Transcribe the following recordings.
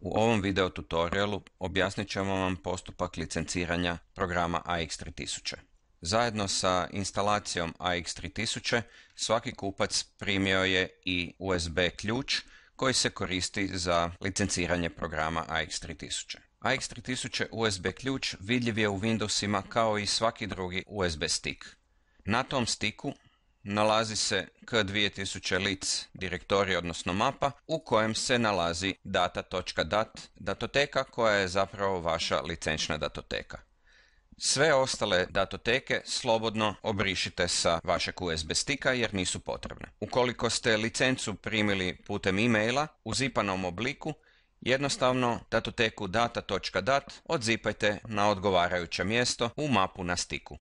U ovom video tutorialu objasnit ćemo vam postupak licenciranja programa AX3000. Zajedno sa instalacijom AX3000 svaki kupac primio je i USB ključ koji se koristi za licenciranje programa AX3000. AX3000 USB ključ vidljiv je u Windowsima kao i svaki drugi USB stick. Na tom stiku nalazi se K2000 lic direktori odnosno mapa u kojem se nalazi data.dat datoteka koja je zapravo vaša licenčna datoteka. Sve ostale datoteke slobodno obrišite sa vašeg USB stika jer nisu potrebne. Ukoliko ste licencu primili putem e-maila u zipanom obliku, jednostavno datoteku data.dat odzipajte na odgovarajuće mjesto u mapu na stiku.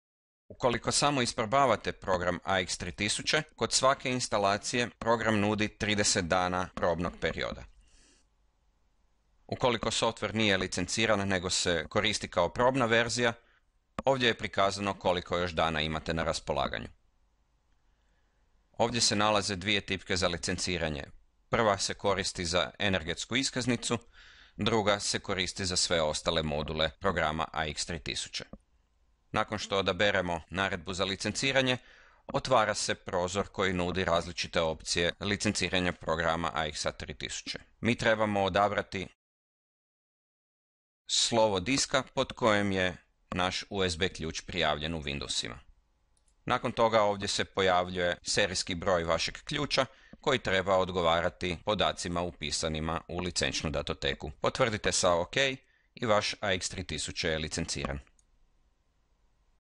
Ukoliko samo isprobavate program AX3000, kod svake instalacije program nudi 30 dana probnog perioda. Ukoliko software nije licenciran nego se koristi kao probna verzija, ovdje je prikazano koliko još dana imate na raspolaganju. Ovdje se nalaze dvije tipke za licenciranje. Prva se koristi za energetsku iskaznicu, druga se koristi za sve ostale module programa AX3000. Nakon što odaberemo naredbu za licenciranje, otvara se prozor koji nudi različite opcije licenciranja programa AXA 3000. Mi trebamo odabrati slovo diska pod kojem je naš USB ključ prijavljen u Windowsima. Nakon toga ovdje se pojavljuje serijski broj vašeg ključa koji treba odgovarati podacima upisanima u licenčnu datoteku. Potvrdite sa OK i vaš AX3000 je licenciran.